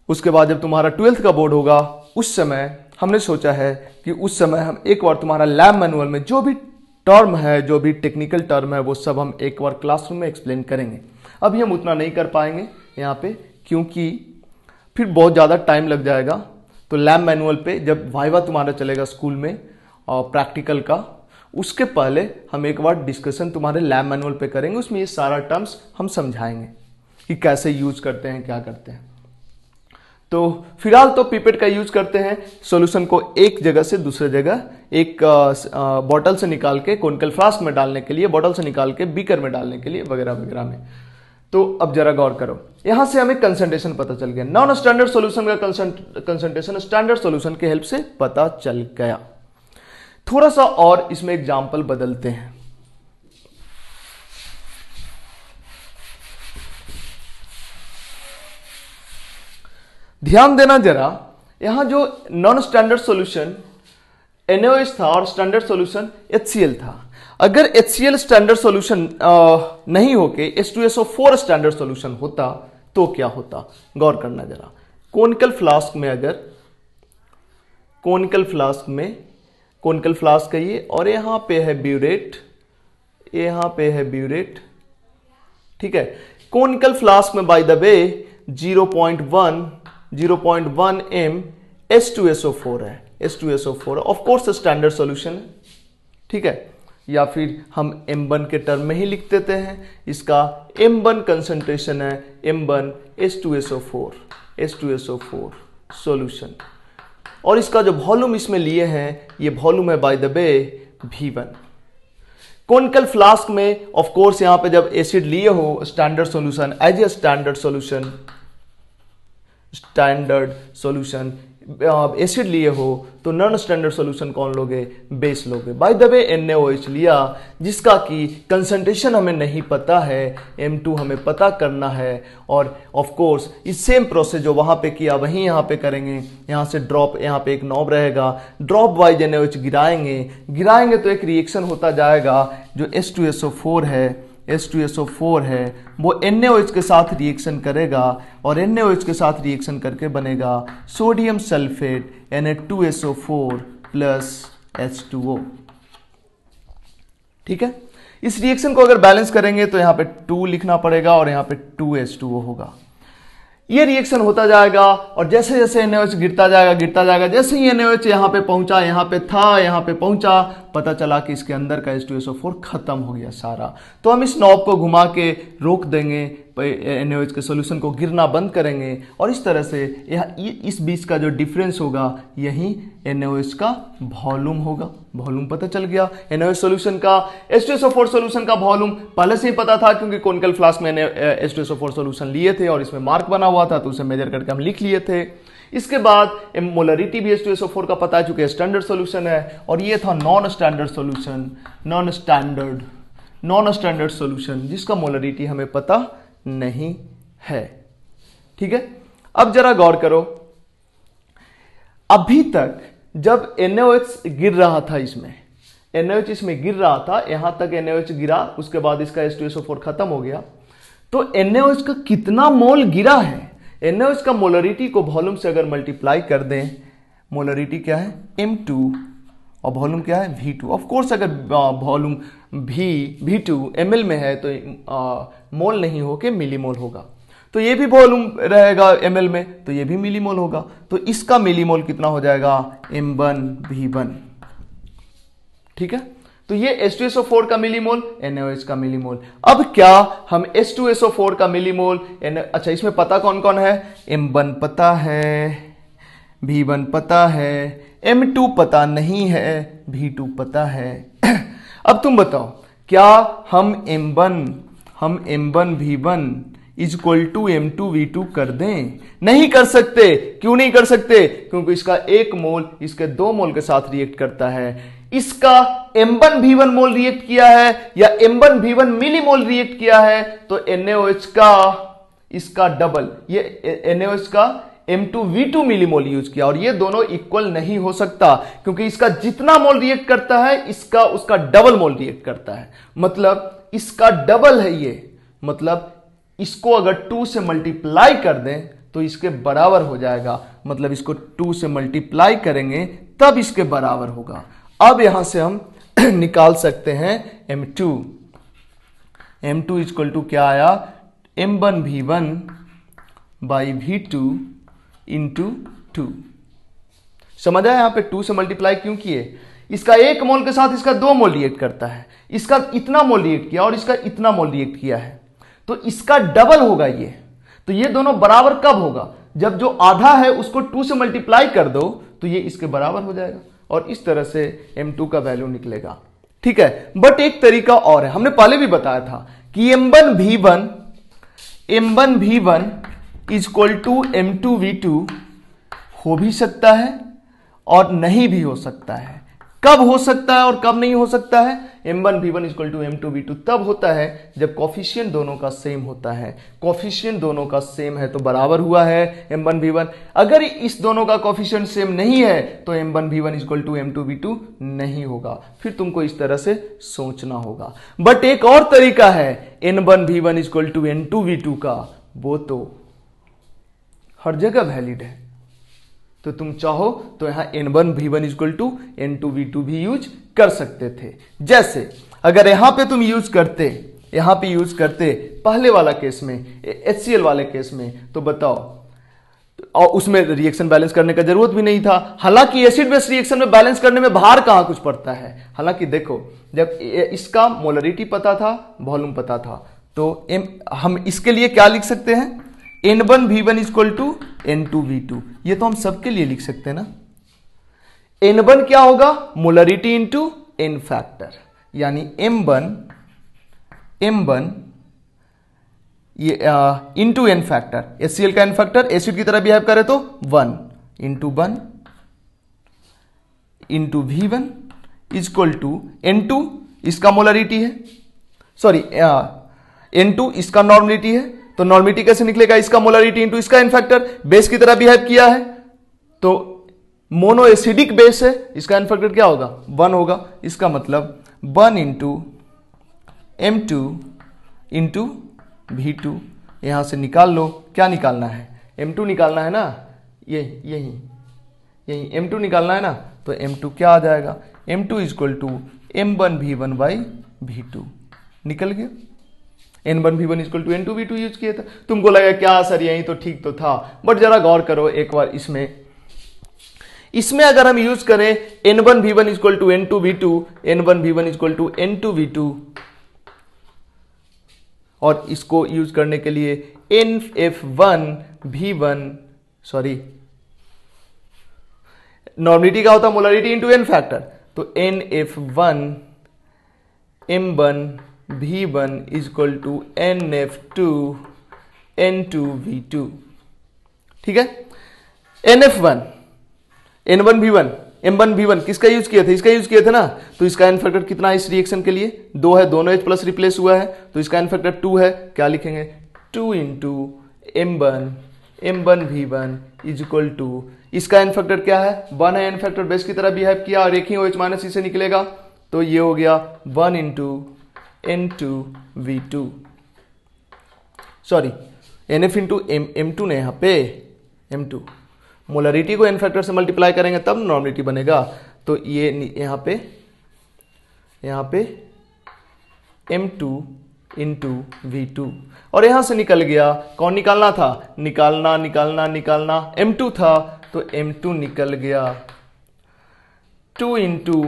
S1: उसके बाद जब तुम्हारा ट्वेल्थ का बोर्ड होगा उस समय हमने सोचा है कि उस समय हम एक बार तुम्हारा लैब मैनुअल में जो भी टर्म है जो भी टेक्निकल टर्म है वो सब हम एक बार क्लासरूम में एक्सप्लेन करेंगे अभी हम उतना नहीं कर पाएंगे यहाँ पे क्योंकि फिर बहुत ज़्यादा टाइम लग जाएगा तो लैब मैनुअल पे जब वाइवा तुम्हारा चलेगा स्कूल में और प्रैक्टिकल का उसके पहले हम एक बार डिस्कशन तुम्हारे लैब मैनुअल पे करेंगे उसमें ये सारा टर्म्स हम समझाएंगे कि कैसे यूज करते हैं क्या करते हैं तो फिलहाल तो पीपेड का यूज करते हैं सॉल्यूशन को एक जगह से दूसरे जगह एक बॉटल से निकाल के कोनकल फ्लास्क में डालने के लिए बॉटल से निकाल के बीकर में डालने के लिए वगैरह वगैरह में तो अब जरा गौर करो यहां से हमें कंसंट्रेशन पता चल गया नॉन स्टैंडर्ड सॉल्यूशन का कंसंट्रेशन स्टैंडर्ड सॉल्यूशन के हेल्प से पता चल गया थोड़ा सा और इसमें एग्जाम्पल बदलते हैं ध्यान देना जरा यहां जो नॉन स्टैंडर्ड सॉल्यूशन एनओएस था और स्टैंडर्ड सॉल्यूशन एचसीएल था अगर एचसीएल स्टैंडर्ड सॉल्यूशन नहीं होके S two four standard solution होता तो क्या होता गौर करना जरा कोनिकल फ्लास्क में अगर कोनिकल फ्लास्क में कोनिकल फ्लास्क है ये और यहाँ पे है ब्यूरेट यहाँ पे है ब्यूरेट ठीक है कोनिकल फ्लास्क में by the way 0.1 0.1 M H2SO4 है H2SO4 of course standard solution है ठीक है या फिर हम M1 के टर्म में ही लिख देते हैं इसका M1 कंसंट्रेशन है M1 H2SO4 H2SO4 सॉल्यूशन और इसका जो वॉल्यूम इसमें लिए हैं ये वॉल्यूम है bye the way V one conical flask में ऑफ कोर्स यहां पे जब एसिड लिए हो standard solution as a standard solution standard solution acid लिए हो तो नॉन स्टैंडर्ड सॉल्यूशन कौन लोगे बेस लोगे बाय द वे एन लिया जिसका कि कंसंट्रेशन हमें नहीं पता है एम टू हमें पता करना है और ऑफ कोर्स इस सेम प्रोसेस जो वहाँ पे किया वहीं यहाँ पे करेंगे यहाँ से ड्रॉप यहाँ पे एक नॉब रहेगा ड्रॉप वाइज एन गिराएंगे गिराएंगे तो एक रिएक्शन होता जाएगा जो एस है H2SO4 है वो NaOH के साथ रिएक्शन करेगा और NaOH के साथ रिएक्शन करके बनेगा sodium sulphate Na2SO4 plus H2O ठीक है इस रिएक्शन को अगर बैलेंस करेंगे तो यहाँ पे 2 लिखना पड़ेगा और यहाँ पे 2H2O होगा ये रिएक्शन होता जाएगा और जैसे जैसे एनएच गिरता जाएगा गिरता जाएगा जैसे ही एनएच यहाँ पे पहुंचा यहाँ पे था यहाँ पे पहुंचा पता चला कि इसके अंदर का फोर खत्म हो गया सारा तो हम इस नॉब को घुमा के रोक देंगे एन के सोल्यूशन को गिरना बंद करेंगे और इस तरह से यह इस बीच का जो डिफरेंस होगा यही एन का वॉल्यूम होगा वॉल्यूम पता चल गया एन ओ सोल्यूशन का एस फोर सोल्यूशन का वॉल्यूम पहले से ही पता था क्योंकि कोनिकल फ्लास्क में एस फोर सोल्यूशन लिए थे और इसमें मार्क बना हुआ था तो उसे मेजर करके हम लिख लिए थे इसके बाद मोलरिटी भी एस फोर का पता है चूंकि स्टैंडर्ड सोल्यूशन है और ये था non standard solution non standard non standard solution जिसका मोलरिटी हमें पता नहीं है ठीक है अब जरा गौर करो अभी तक जब एनएच गिर रहा था इसमें एनएच इसमें गिर रहा था यहां तक एनएच गिरा उसके बाद इसका एस खत्म हो गया तो एनएच का कितना मोल गिरा है एनएच का मोलरिटी को वॉल्यूम से अगर मल्टीप्लाई कर दें मोलरिटी क्या है एम टू और वॉल्यूम क्या है वी टू ऑफकोर्स अगर वॉल्यूम भी वी टू एम में है तो मोल नहीं होके मिलीमोल होगा तो ये भी वॉल्यूम रहेगा एम में तो ये भी मिलीमोल होगा तो इसका मिलीमोल कितना हो जाएगा एम वन वी वन ठीक है तो ये H2SO4 का मिलीमोल NaOH का मिलीमोल अब क्या हम H2SO4 का मिलीमोल N... अच्छा इसमें पता कौन कौन है M1 पता है V1 पता है M2 पता नहीं है V2 पता है अब तुम बताओ क्या हम M1 हम M one V one is equal to M two V two कर दें नहीं कर सकते क्यों नहीं कर सकते क्योंकि इसका एक मोल इसके दो मोल के साथ रिएक्ट करता है इसका एम1 वन मोल रिएक्ट किया है या एम1 वन मिली मोल रिएक्ट किया है तो एनएओएच का इसका डबल ये एनएओएच का M two V milli millimole use किया और ये दोनों इक्वल नहीं हो सकता क्योंकि इसका जितना मोल रिएक्ट करता है इसका उसका डबल मोल रिएक्ट करता है मतलब इसका डबल है ये मतलब इसको अगर टू से मल्टीप्लाई कर दें तो इसके बराबर हो जाएगा मतलब इसको टू से मल्टीप्लाई करेंगे तब इसके बराबर होगा अब यहां से हम निकाल सकते हैं M two M two equal to क्या आया M one V one by V two into two समझ आया यहां पे टू से मल्टीप्लाई क्यों किए इसका एक मोल के साथ इसका दो मोल रिएक्ट करता है इसका इतना मोल रिएक्ट किया और इसका इतना मोल रिएक्ट किया है तो इसका डबल होगा ये तो ये दोनों बराबर कब होगा जब जो आधा है उसको टू से मल्टीप्लाई कर दो तो ये इसके बराबर हो जाएगा और इस तरह से एम टू का वैल्यू निकलेगा ठीक है बट एक तरीका और है हमने पहले भी बताया था कि M V one M one V one equal to M two V two हो भी सकता है और नहीं भी हो सकता है कब हो सकता है और कब नहीं हो सकता है M one V one is equal to M two V two तब होता है जब कॉफिशियन दोनों का सेम होता है कॉफिशियन दोनों का सेम है तो बराबर हुआ है एम वन वी वन अगर इस दोनों का कॉफिशियन सेम नहीं है तो M one V one is equal to M two V two नहीं होगा फिर तुमको इस तरह से सोचना होगा बट एक और तरीका है N one V one is equal to N two V two का वो तो हर जगह वैलिड है तो तुम चाहो तो यहाँ N one V one is equal to N two V two भी यूज कर सकते थे जैसे अगर यहाँ पे तुम यूज करते यहाँ पे यूज करते पहले वाला केस में एच वाले केस में तो बताओ और उसमें रिएक्शन बैलेंस करने का जरूरत भी नहीं था हालांकि एसिड बेस रिएक्शन में बैलेंस करने में भार कहाँ कुछ पड़ता है हालांकि देखो जब इसका मोलरिटी पता था वॉल्यूम पता था तो हम इसके लिए क्या लिख सकते हैं N one V one is equal to N two V two ये तो हम सबके लिए लिख सकते हैं ना एन वन क्या होगा मोलरिटी इंटू एन फैक्टर यानी एम वन एम वन ये इंटू एन फैक्टर एस का एन फैक्टर एसिड की तरह बिहेव करे तो one into one into V one is equal to N two इसका मोलरिटी है सॉरी एन टू इसका नॉर्मलिटी है तो नॉर्मिटी कैसे निकलेगा इसका मोलारिटी इंटू इसका इनफैक्टर बेस की तरह बिहेव किया है तो मोनो एसिडिक बेस है इसका इनफैक्टर क्या होगा वन होगा इसका मतलब one into M two into V two यहां से निकाल लो क्या निकालना है एम टू निकालना है ना ये यही यही एम टू निकालना है ना तो एम टू क्या आ जाएगा M two is equal to M one V one by V two निकल गया N one V one is equal to N two V two use किया था तुमको लगा क्या सर यही तो ठीक तो था बट जरा गौर करो एक बार इसमें इसमें अगर हम यूज करें N one V one is equal to N two V two N one V one is equal to N two V two और इसको यूज करने के लिए N F one V one sorry normality का होता मोलरिटी इंटू एन फैक्टर तो N F one M one V one is equal to N F two N two V two ठीक है N F one N one V one M one V one किसका use किया था इसका use किया था ना तो इसका एन फैक्टर कितना है इस रिएक्शन के लिए दो है दोनों एच प्लस रिप्लेस हुआ है तो इसका एन फैक्टर टू है क्या लिखेंगे two into M one M one V one is equal to इसका एन फैक्टर क्या है वन है एन फैक्टर बेस की तरह बिहेव किया और एक ही ओ OH एच माइनस इसे निकलेगा तो ये हो गया one into V two sorry N F into M M two ने यहां पे एम टू मोलरिटी को एन फैक्टर से मल्टीप्लाई करेंगे तब नॉर्मलिटी बनेगा तो ये यहां पे यहां पे M two into V two और यहां से निकल गया कौन निकालना था निकालना निकालना निकालना एम टू था तो एम टू निकल गया two into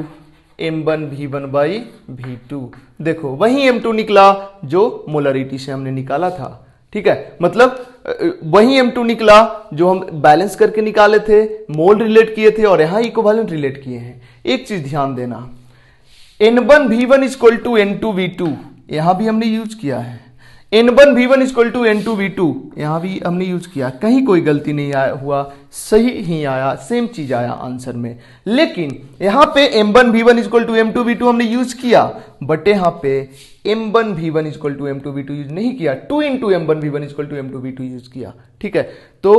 S1: M one V one by V two देखो वही एम टू निकला जो मोलरिटी से हमने निकाला था ठीक है मतलब वही एम टू निकला जो हम बैलेंस करके निकाले थे मोल रिलेट किए थे और यहां इकोवैलेंट रिलेट किए हैं एक चीज ध्यान देना N one V one is equal to N two V two यहां भी हमने यूज किया है N one V one is equal to N two V two यहाँ भी हमने यूज किया कहीं कोई गलती नहीं आया हुआ सही ही आया सेम चीज आया आंसर में लेकिन यहाँ पे M one V one is equal to M two V two हमने यूज किया बट यहाँ पे M one V one is equal to M two V two use नहीं किया two into M one V one is equal to M two V two use किया ठीक है तो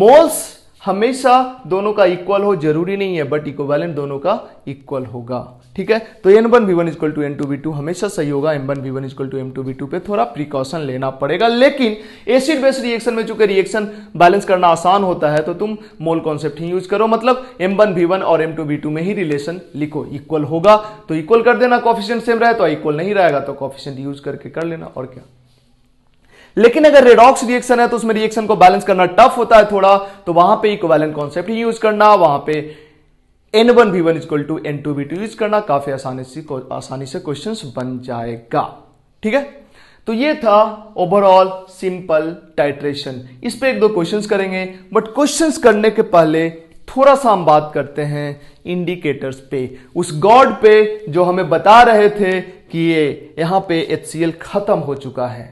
S1: मोल्स हमेशा दोनों का इक्वल हो जरूरी नहीं है बट इक्वल दोनों का इक्वल होगा ठीक है तो N one V one is equal to N two V two हमेशा सही होगा M one V one is equal to M two V two पे थोड़ा प्रिकॉशन लेना पड़ेगा लेकिन एसिड बेस रिएक्शन में चूंकि रिएक्शन बैलेंस करना आसान होता है तो तुम मोल कॉन्सेप्ट ही यूज करो मतलब एम वन वी वन और एम टू बी टू में ही रिलेशन लिखो इक्वल होगा तो इक्वल कर देना कॉफिशियंट सेम रहे तो इक्वल नहीं रहेगा तो कॉफिशियंट यूज करके कर लेना और क्या लेकिन अगर रेडॉक्स रिएक्शन है तो उसमें रिएक्शन को बैलेंस करना टफ होता है थोड़ा तो वहां पे इक्वेलेंट कॉन्सेप्ट ही यूज करना वहां पे N one V one is equal to N two V two use करना काफी आसानी से आसानी से क्वेश्चन बन जाएगा ठीक है तो ये था ओवरऑल सिंपल टाइट्रेशन इस पर एक दो क्वेश्चन करेंगे बट क्वेश्चन करने के पहले थोड़ा सा हम बात करते हैं इंडिकेटर्स पे उस गॉड पे जो हमें बता रहे थे कि ये यहां पे एच खत्म हो चुका है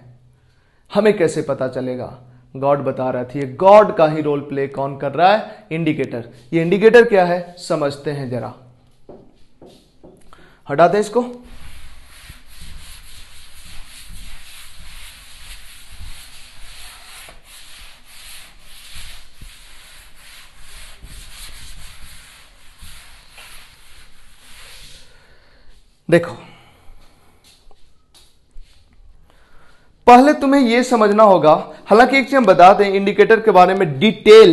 S1: हमें कैसे पता चलेगा गॉड बता रहा था तो ये गॉड का ही रोल प्ले कौन कर रहा है इंडिकेटर ये इंडिकेटर क्या है समझते हैं जरा हटा दे इसको देखो पहले तुम्हें यह समझना होगा हालांकि एक चीज हम बता दें इंडिकेटर के बारे में डिटेल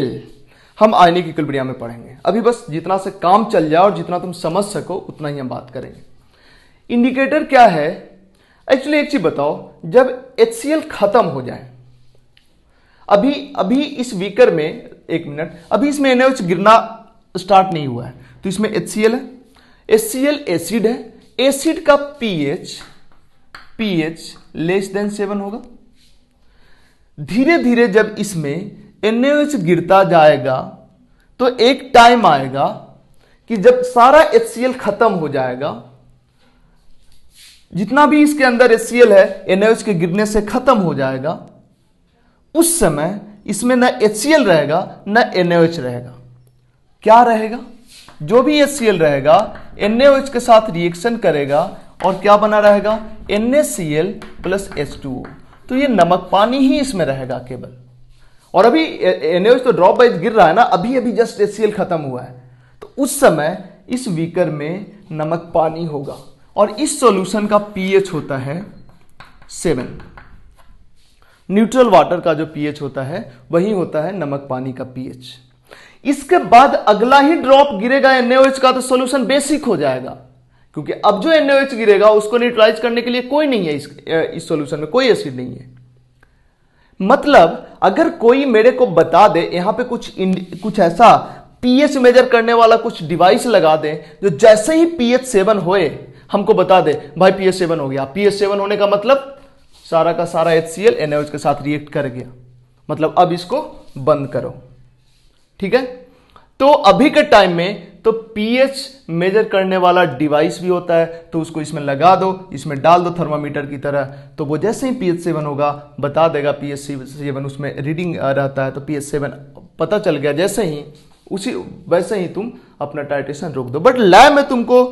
S1: हम आईने की कुलबड़िया में पढ़ेंगे अभी बस जितना से काम चल जाए और जितना तुम समझ सको उतना ही हम बात करेंगे इंडिकेटर क्या है एक्चुअली एक चीज बताओ जब एच खत्म हो जाए अभी अभी इस वीकर में एक मिनट अभी इसमें एनएच गिरना स्टार्ट नहीं हुआ है तो इसमें एच है एच एसिड है एसिड का pH pH less than seven होगा धीरे धीरे जब इसमें एन गिरता जाएगा तो एक टाइम आएगा कि जब सारा एच खत्म हो जाएगा जितना भी इसके अंदर एच है एन के गिरने से खत्म हो जाएगा उस समय इसमें न एच रहेगा न एन रहेगा क्या रहेगा जो भी एच रहेगा एन के साथ रिएक्शन करेगा और क्या बना रहेगा N S C L plus H two O तो ये नमक पानी ही इसमें रहेगा केवल और अभी एनएच तो ड्रॉप वाइज गिर रहा है ना अभी अभी जस्ट एल खत्म हुआ है तो उस समय इस वीकर में नमक पानी होगा और इस सॉल्यूशन का पीएच होता है सेवन न्यूट्रल वाटर का जो पीएच होता है वही होता है नमक पानी का पीएच इसके बाद अगला ही ड्रॉप गिरेगा एनएच का तो सॉल्यूशन बेसिक हो जाएगा क्योंकि अब जो एनओएच गिरेगा उसको न्यूट्रलाइज करने के लिए कोई नहीं है इस इस सॉल्यूशन में कोई एसिड नहीं है मतलब अगर कोई मेरे को बता दे यहां पे कुछ कुछ ऐसा पीएच मेजर करने वाला कुछ डिवाइस लगा दे जो जैसे ही पीएच सेवन होए हमको बता दे भाई पीएच सेवन हो गया पीएच सेवन होने का मतलब सारा का सारा एच सी एल के साथ रिएक्ट कर गया मतलब अब इसको बंद करो ठीक है तो अभी के टाइम में तो पीएच मेजर करने वाला डिवाइस भी होता है तो उसको इसमें लगा दो इसमें डाल दो थर्मामीटर की तरह तो वो जैसे ही पीएच सेवन होगा बता देगा पीएच सेवन उसमें रीडिंग रहता है तो पीएच सेवन पता चल गया जैसे ही उसी वैसे ही तुम अपना टाइट्रेशन रोक दो बट लैब में तुमको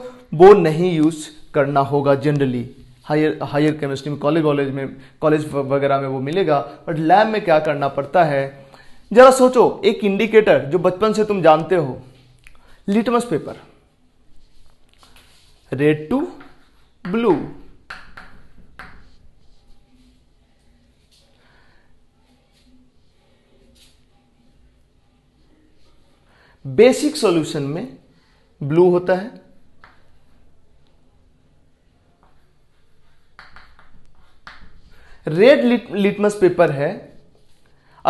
S1: वो नहीं यूज करना होगा जनरली हायर हायर केमिस्ट्री में कॉलेज कॉलेज में कॉलेज वगैरह में वो मिलेगा बट लैब में क्या करना पड़ता है जरा सोचो एक इंडिकेटर जो बचपन से तुम जानते हो litmus paper red to blue basic solution में ब्लू होता है रेड लिटमस पेपर है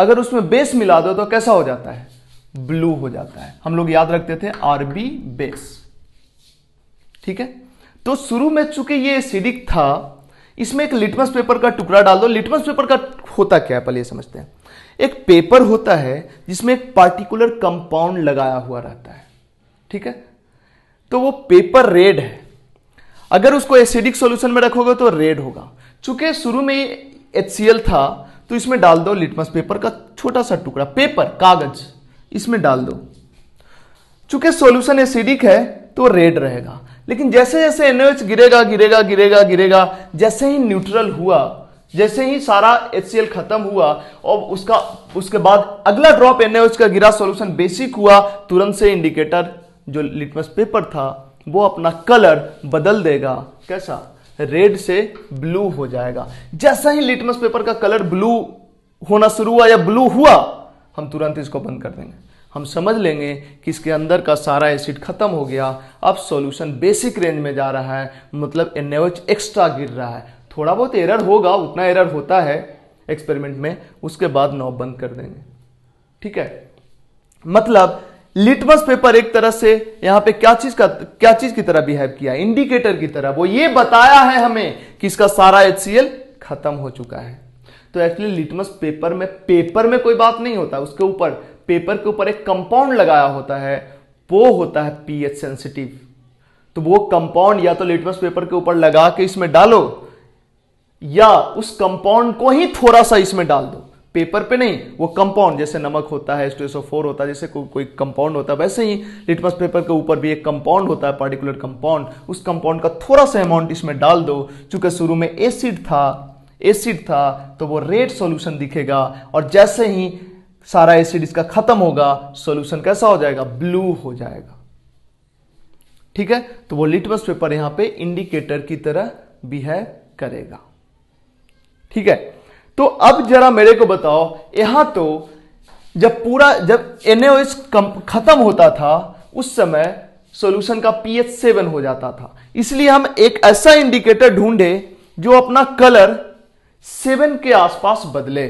S1: अगर उसमें बेस मिला दो तो कैसा हो जाता है ब्लू हो जाता है हम लोग याद रखते थे आरबी बेस ठीक है तो शुरू में चूंकि ये एसिडिक था इसमें एक लिटमस पेपर का टुकड़ा डाल दो लिटमस पेपर का होता क्या है पहले समझते हैं एक पेपर होता है जिसमें एक पार्टिकुलर कंपाउंड लगाया हुआ रहता है ठीक है तो वो पेपर रेड है अगर उसको एसिडिक सॉल्यूशन में रखोगे तो रेड होगा चूंकि शुरू में एच था तो इसमें डाल दो लिटमस पेपर का छोटा सा टुकड़ा पेपर कागज इसमें डाल दो चूंकि सोल्यूशन एसिडिक है तो रेड रहेगा लेकिन जैसे जैसे एनओएच गिरेगा गिरेगा गिरेगा गिरेगा जैसे ही न्यूट्रल हुआ जैसे ही सारा एच खत्म हुआ और उसका उसके बाद अगला ड्रॉप एनएच का गिरा सॉल्यूशन बेसिक हुआ तुरंत से इंडिकेटर जो लिटमस पेपर था वो अपना कलर बदल देगा कैसा रेड से ब्लू हो जाएगा जैसा ही लिटमस पेपर का कलर ब्लू होना शुरू हुआ या ब्लू हुआ हम तुरंत इसको बंद कर देंगे हम समझ लेंगे कि इसके अंदर का सारा एसिड खत्म हो गया अब सॉल्यूशन बेसिक रेंज में जा रहा है मतलब एन एक्स्ट्रा गिर रहा है थोड़ा बहुत एरर होगा उतना एरर होता है एक्सपेरिमेंट में उसके बाद नॉब बंद कर देंगे ठीक है मतलब लिटमस पेपर एक तरह से यहां पे क्या चीज का क्या चीज की तरह बिहेव किया इंडिकेटर की तरह वो ये बताया है हमें कि इसका सारा एच खत्म हो चुका है तो एक्चुअली लिटमस पेपर में पेपर में कोई बात नहीं होता उसके ऊपर पेपर के ऊपर एक कंपाउंड लगाया होता है वो होता है पीएच सेंसिटिव तो वो कंपाउंड या तो लिटमस पेपर के ऊपर लगा के इसमें डालो या उस कंपाउंड को ही थोड़ा सा इसमें डाल दो पेपर पे नहीं वो कंपाउंड जैसे नमक होता है फोर होता है जैसे को, कोई कंपाउंड होता है वैसे ही लिटमस पेपर के ऊपर भी एक कंपाउंड होता है पार्टिकुलर कंपाउंड उस कंपाउंड का थोड़ा सा अमाउंट इसमें डाल दो चूंकि शुरू में एसिड था एसिड था तो वो रेड सॉल्यूशन दिखेगा और जैसे ही सारा एसिड इसका खत्म होगा सॉल्यूशन कैसा हो जाएगा ब्लू हो जाएगा ठीक है तो वो लिटमस पेपर यहां पे इंडिकेटर की तरह बिहेव करेगा ठीक है तो अब जरा मेरे को बताओ यहां तो जब पूरा जब एनएओएच खत्म होता था उस समय सॉल्यूशन का पीएच सेवन हो जाता था इसलिए हम एक ऐसा इंडिकेटर ढूंढे जो अपना कलर सेवन के आसपास बदले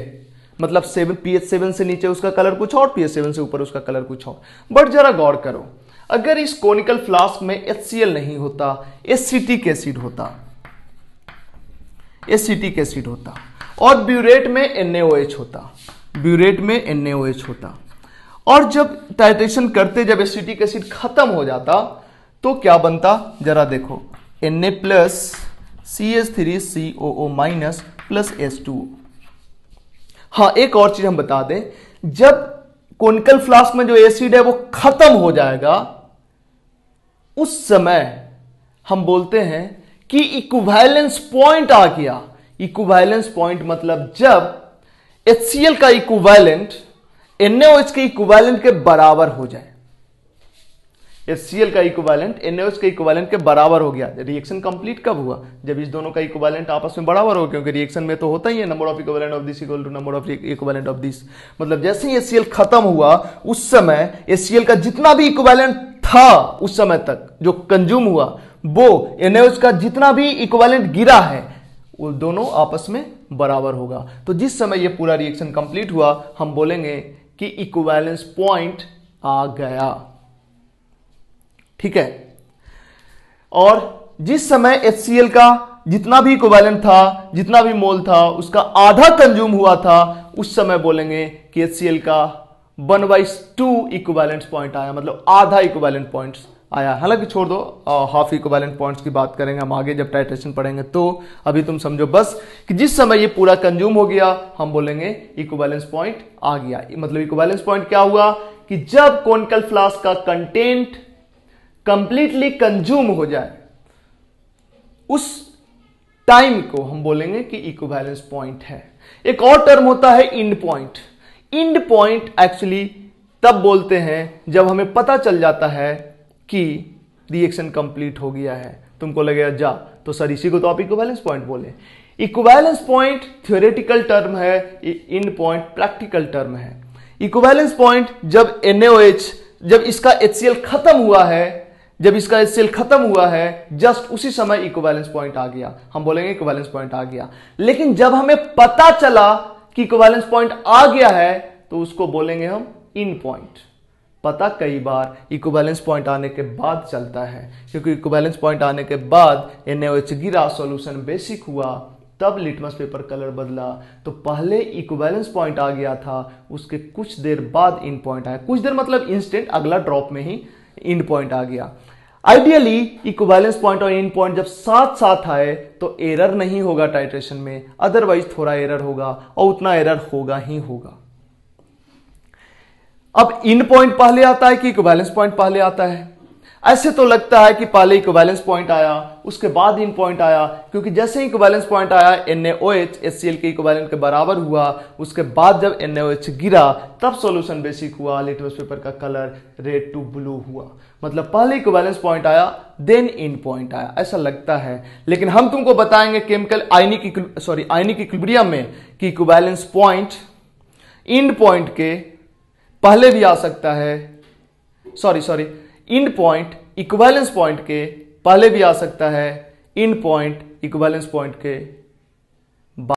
S1: मतलब सेवन पी एच सेवन से नीचे उसका कलर कुछ और पी एच सेवन से ऊपर उसका कलर कुछ और बट जरा गौर करो अगर इस कॉनिकल फ्लास्क में एच सी एल नहीं होता एसिटिक एसिड होता एसिटिक एसिड होता और ब्यूरेट में एन एच होता ब्यूरेट में एन एच होता और जब टाइट्रेशन करते जब एसिटिक एसिड खत्म हो जाता तो क्या बनता जरा देखो N A plus C S three C O O minus plus S two हाँ एक और चीज हम बता दें जब कोनिकल फ्लास्क में जो एसिड है वो खत्म हो जाएगा उस समय हम बोलते हैं कि इक्वैलेंस पॉइंट आ गया इक्वैलेंस पॉइंट मतलब जब एच का इक्वैलेंट एनएच के इक्वैलेंट के बराबर हो जाए एस का इक्वालेंट एन का इक्वालेंट के बराबर हो गया रिएक्शन कंप्लीट कब हुआ जब इस दोनों का इक्वालेंट आपस में बराबर हो क्योंकि रिएक्शन में तो होता ही है number of equivalent of this equal to number of equivalent of this मतलब जैसे ही एस खत्म हुआ उस समय एस का जितना भी इक्वालेंट था उस समय तक जो कंज्यूम हुआ वो एन का जितना भी इक्वालेंट गिरा है वो दोनों आपस में बराबर होगा तो जिस समय ये पूरा रिएक्शन कंप्लीट हुआ हम बोलेंगे कि इक्वालेंस पॉइंट आ गया ठीक है और जिस समय एच का जितना भी कोवैलेंट था जितना भी मोल था उसका आधा कंज्यूम हुआ था उस समय बोलेंगे कि एच का वन बाइस टू इक्वैलेंट पॉइंट आया मतलब आधा इक्वैलेंट पॉइंट्स आया हालांकि छोड़ दो हाफ इक्वैलेंट पॉइंट्स की बात करेंगे हम आगे जब टाइट्रेशन पढ़ेंगे तो अभी तुम समझो बस कि जिस समय ये पूरा कंज्यूम हो गया हम बोलेंगे इक्वैलेंस पॉइंट आ गया मतलब इक्वैलेंस पॉइंट क्या हुआ कि जब कोनिकल फ्लास्क का कंटेंट कंप्लीटली कंज्यूम हो जाए उस टाइम को हम बोलेंगे कि इक्विवेलेंस पॉइंट है एक और टर्म होता है end point end point actually तब बोलते हैं जब हमें पता चल जाता है कि रिएक्शन कंप्लीट हो गया है तुमको लगे जा तो सर इसी को तो आप इक्विवेलेंस पॉइंट बोले इक्विवेलेंस पॉइंट थ्योरेटिकल टर्म है इंड पॉइंट प्रैक्टिकल टर्म है इक्विवेलेंस पॉइंट जब NaOH जब इसका एच खत्म हुआ है जब इसका सेल खत्म हुआ है जस्ट उसी समय इक्वैलेंस पॉइंट आ गया हम बोलेंगे इक्वैलेंस पॉइंट आ गया लेकिन जब हमें पता चला कि इक्वैलेंस पॉइंट आ गया है तो उसको बोलेंगे हम इन पॉइंट पता कई बार इक्वैलेंस पॉइंट आने के बाद चलता है क्योंकि इक्वैलेंस पॉइंट आने के बाद एनएच गिरा सॉल्यूशन बेसिक हुआ तब लिटमस पेपर कलर बदला तो पहले इक्वैलेंस पॉइंट आ गया था उसके कुछ देर बाद इन पॉइंट आया कुछ देर मतलब इंस्टेंट अगला ड्रॉप में ही इन पॉइंट आ गया आइडियली इक्वैलेंस पॉइंट और इन पॉइंट जब साथ साथ आए तो एरर नहीं होगा टाइट्रेशन में अदरवाइज थोड़ा एरर होगा और उतना एरर होगा ही होगा अब इन पॉइंट पहले आता है कि इक्वैलेंस पॉइंट पहले आता है ऐसे तो लगता है कि पहले इक्वेलेंस पॉइंट आया उसके बाद इन पॉइंट आया क्योंकि जैसे ही इक्वेलेंस पॉइंट आया एन एच एस के इक्वेलेंट के बराबर हुआ उसके बाद जब एन एच गिरा तब सॉल्यूशन बेसिक हुआ लिटमस पेपर का कलर रेड टू ब्लू हुआ मतलब पहले इक्वेलेंस पॉइंट आया देन इन पॉइंट आया ऐसा लगता है लेकिन हम तुमको बताएंगे chemical ionic sorry ionic equilibrium में कि इक्वेलेंस पॉइंट इंड पॉइंट के पहले भी आ सकता है sorry sorry end point equivalence point के पहले भी आ सकता है इन पॉइंट इक्वेलेंस पॉइंट के